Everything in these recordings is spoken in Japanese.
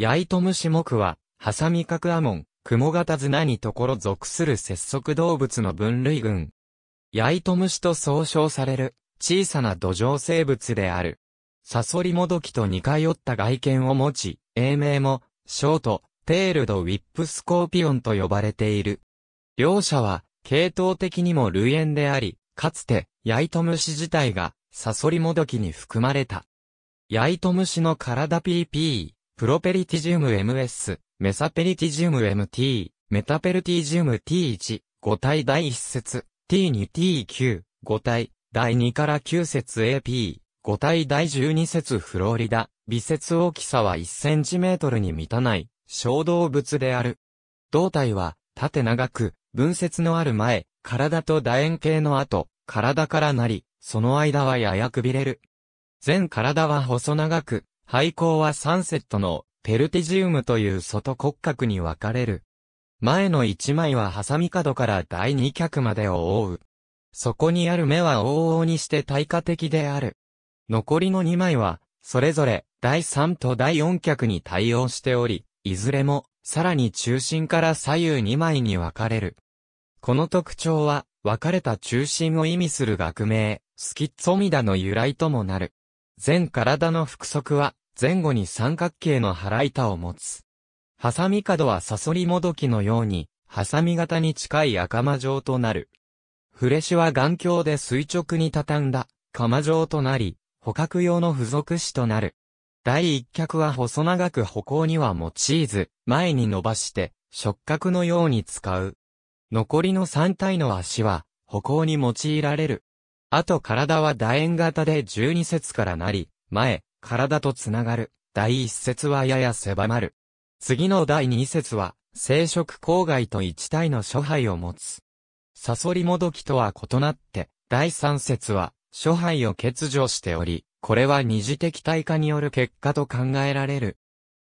ヤイトムシ目は、ハサミカクアモン、クモガタズナにところ属する節足動物の分類群。ヤイトムシと総称される、小さな土壌生物である。サソリモドキと似通った外見を持ち、英名も、ショート、テールドウィップスコーピオンと呼ばれている。両者は、系統的にも類縁であり、かつて、ヤイトムシ自体が、サソリモドキに含まれた。ヤイトムシの体 PP、プロペリティジウム MS、メサペリティジウム MT、メタペルティジウム T1、5体第1節、T2、T9、5体、第2から9節 AP、5体第12節フローリダ、微節大きさは1センチメートルに満たない、小動物である。胴体は、縦長く、分節のある前、体と楕円形の後、体からなり、その間はややくびれる。全体は細長く、廃校は3セットのペルティジウムという外骨格に分かれる。前の1枚はハサミ角から第2脚までを覆う。そこにある目は往々にして対価的である。残りの2枚は、それぞれ第3と第4脚に対応しており、いずれも、さらに中心から左右2枚に分かれる。この特徴は、分かれた中心を意味する学名、スキッツォミダの由来ともなる。全体の複足は、前後に三角形の腹板を持つ。ハサミ角はサソリもどきのように、ハサミ型に近い赤間状となる。フレシは眼鏡で垂直に畳んだ、釜状となり、捕獲用の付属紙となる。第一脚は細長く歩行には用いず、前に伸ばして、触角のように使う。残りの3体の足は、歩行に用いられる。あと体は楕円型で12節からなり、前、体とつながる。第一節はやや狭まる。次の第二節は、生殖郊外と一体の諸配を持つ。サソリもどきとは異なって、第三節は、諸配を欠如しており、これは二次的対化による結果と考えられる。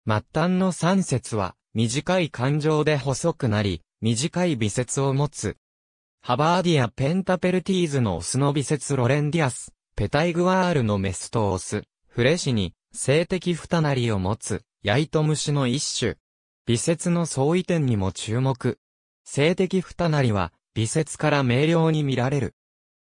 末端の三節は、短い感情で細くなり、短い微節を持つ。ハバーディア・ペンタペルティーズのオスの微節ロレンディアス、ペタイグワールのメスとオス、フレシに、性的ふたなりを持つ、ヤイトムシの一種。微節の相違点にも注目。性的ふたなりは、微節から明瞭に見られる。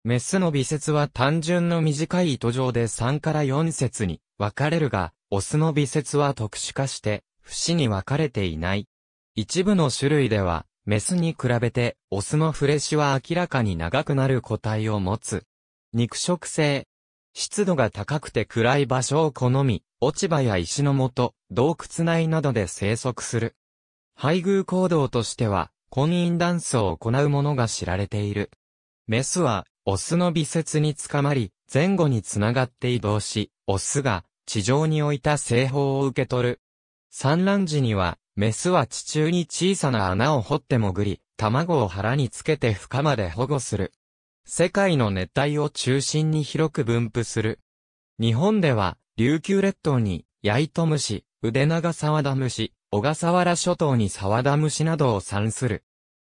メスの微節は単純の短い糸状で3から4節に分かれるが、オスの微節は特殊化して、節に分かれていない。一部の種類では、メスに比べて、オスのフレシは明らかに長くなる個体を持つ。肉食性、湿度が高くて暗い場所を好み、落ち葉や石のと、洞窟内などで生息する。配偶行動としては、婚姻ダンスを行うものが知られている。メスは、オスの微節につかまり、前後につながって移動し、オスが地上に置いた製法を受け取る。産卵時には、メスは地中に小さな穴を掘って潜り、卵を腹につけて孵化まで保護する。世界の熱帯を中心に広く分布する。日本では、琉球列島に、ヤイトムシ、ウデナガサワダムシ、小笠原諸島にサワダムシなどを産する。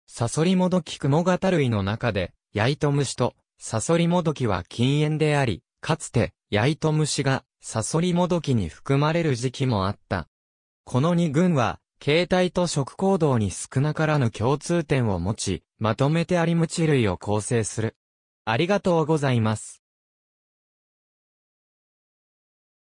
サソリモドキクモガタ類の中で、ヤイトムシとサソリモドキは禁煙であり、かつて、ヤイトムシがサソリモドキに含まれる時期もあった。この二群は、携帯と食行動に少なからぬ共通点を持ち、まとめてアリムチ類を構成する。ありがとうございます。